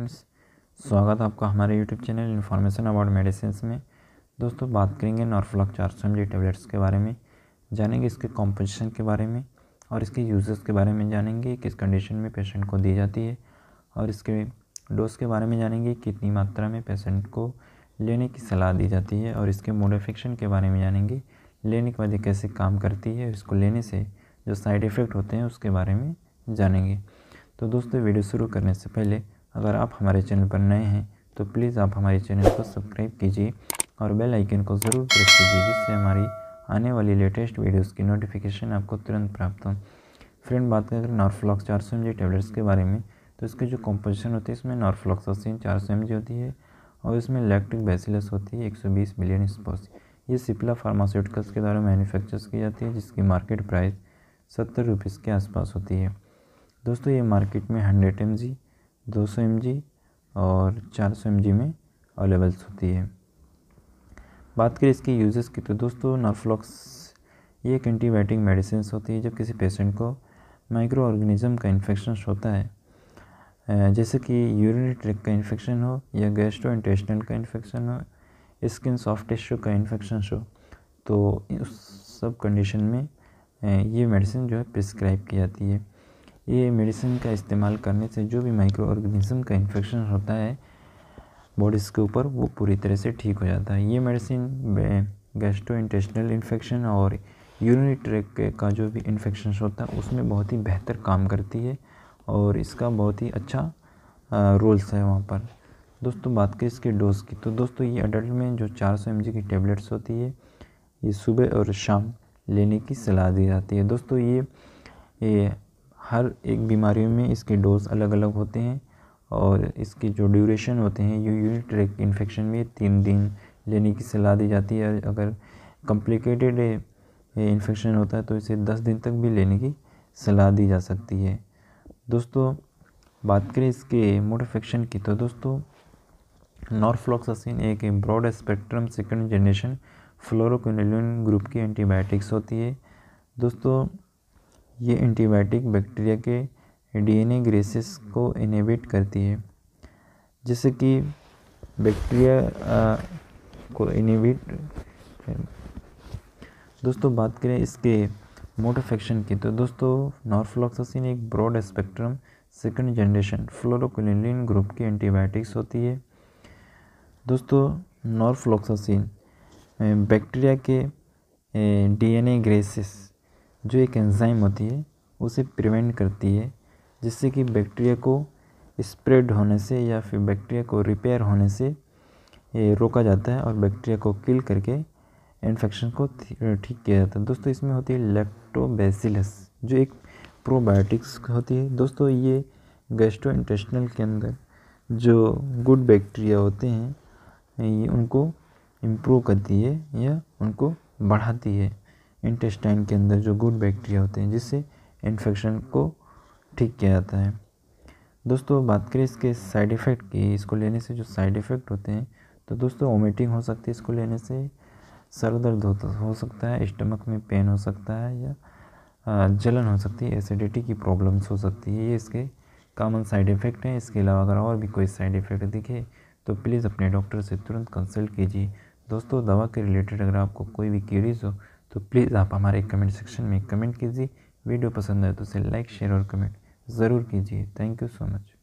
friends स्वागत है आपका हमारे YouTube channel information about medicine में दोस्तों बात करेंगे नॉर्फ्लॉक चार सौ टेबलेट्स के बारे में जानेंगे इसके कॉम्पोजिशन के बारे में और इसके यूजेस के बारे में जानेंगे किस कंडीशन में पेशेंट को दी जाती है और इसके डोज के बारे में जानेंगे कितनी मात्रा में पेशेंट को लेने की सलाह दी जाती है और इसके मोडिफिकेशन के बारे में जानेंगे लेने की वजह कैसे काम करती है इसको लेने से जो साइड इफ़ेक्ट होते हैं उसके बारे में जानेंगे तो दोस्तों वीडियो शुरू करने से पहले अगर आप हमारे चैनल पर नए हैं तो प्लीज़ आप हमारे चैनल को सब्सक्राइब कीजिए और बेल आइकन को ज़रूर प्रेस कीजिए जिससे हमारी आने वाली लेटेस्ट वीडियोस की नोटिफिकेशन आपको तुरंत प्राप्त हो फ्रेंड बात करें नॉर्फ्लॉक्स चार सौ एम टेबलेट्स के बारे में तो इसकी जो कंपोजिशन होती है इसमें नॉर्फ्लॉक्सासिन चार सौ एम होती है और इसमें लैक्टिक बेसिलस होती है बीस मिलियन स्पॉस ये सिप्ला फार्मास्यूटिकल्स के द्वारा मैन्युफैक्चर की जाती है जिसकी मार्केट प्राइस सत्तर रुपीज़ के आसपास होती है दोस्तों ये मार्केट में हंड्रेड एम जी दो सौ एम जी और चार सौ एम जी में अवेलेबल्स होती है बात करें इसके यूजेस की तो दोस्तों नार्फ्लॉक्स ये एक एंटीबायोटिक मेडिसिन होती है जब किसी पेशेंट को माइक्रो ऑर्गेनिज्म का इन्फेक्शन होता है जैसे कि यूरिनरी ट्रैक का इन्फेक्शन हो या गैस्ट्रो इंटेस्टल का इन्फेक्शन हो स्किन सॉफ्ट टिश्यू का इन्फेक्शन हो तो उस सब कंडीशन में ये मेडिसिन जो है प्रिस्क्राइब की जाती है ये मेडिसिन का इस्तेमाल करने से जो भी माइक्रो ऑर्गेनिज़म का इन्फेक्शन होता है बॉडीज़ के ऊपर वो पूरी तरह से ठीक हो जाता है ये मेडिसिन गैस्ट्रो इंटेस्टनल इन्फेक्शन और यूरिनरी ट्रैक का जो भी इन्फेक्शन होता है उसमें बहुत ही बेहतर काम करती है और इसका बहुत ही अच्छा रोल्स है वहाँ पर दोस्तों बात करें इसके डोज़ की तो दोस्तों ये अडल्ट में जो 400 सौ की टेबलेट्स होती है ये सुबह और शाम लेने की सलाह दी जाती है दोस्तों ये ये हर एक बीमारी में इसके डोज अलग अलग होते हैं और इसके जो ड्यूरेशन होते हैं यू ट्रैक इन्फेक्शन में तीन दिन लेने की सलाह दी जाती है अगर कॉम्प्लिकेटेड इन्फेक्शन होता है तो इसे दस दिन तक भी लेने की सलाह दी जा सकती है दोस्तों बात करें इसके इफेक्शन की तो दोस्तों नॉर्फ्लॉक्सासिन एक broad spectrum second generation fluoroquinolone group की एंटीबायोटिक्स होती है दोस्तों ये एंटीबायोटिक बैक्टीरिया के डीएनए ग्रेसिस को इनहिबिट करती है जैसे कि बैक्टीरिया को इनहिबिट दोस्तों बात करें इसके मोड ऑफ एक्शन की तो दोस्तों नॉर्फ्लॉक्सासिन एक broad spectrum second generation fluoroquinolone group की एंटीबायोटिक्स होती है दोस्तों नॉर्फ्लॉक्सासिन बैक्टीरिया के डीएनए ग्रेसिस जो एक एंजाइम होती है उसे प्रिवेंट करती है जिससे कि बैक्टीरिया को स्प्रेड होने से या फिर बैक्टीरिया को रिपेयर होने से ये रोका जाता है और बैक्टीरिया को किल करके इन्फेक्शन को ठीक किया जाता है दोस्तों इसमें होती है लेक्टोबैसिलस जो एक प्रोबायोटिक्स होती है दोस्तों ये गैस्ट्रो इंटेस्टनल के अंदर जो गुड बैक्टीरिया होते हैं ये उनको इम्प्रूव करती है या उनको बढ़ाती है इंटेस्टाइन के अंदर जो गुड बैक्टीरिया होते हैं जिससे इन्फेक्शन को ठीक किया जाता है दोस्तों बात करें इसके साइड इफ़ेक्ट की इसको लेने से जो साइड इफ़ेक्ट होते हैं तो दोस्तों वोमिटिंग हो सकती है इसको लेने से सर दर्द हो सकता है स्टमक में पेन हो सकता है या जलन हो सकती है एसिडिटी की प्रॉब्लम्स हो सकती है ये इसके कॉमन साइड इफ़ेक्ट हैं इसके अलावा अगर और भी कोई साइड इफ़ेक्ट दिखे तो प्लीज़ अपने डॉक्टर से तुरंत कंसल्ट कीजिए दोस्तों दवा के रिलेटेड अगर आपको कोई भी क्यूरीज हो तो प्लीज़ आप हमारे कमेंट सेक्शन में कमेंट कीजिए वीडियो पसंद आए तो उसे लाइक शेयर और कमेंट ज़रूर कीजिए थैंक यू सो मच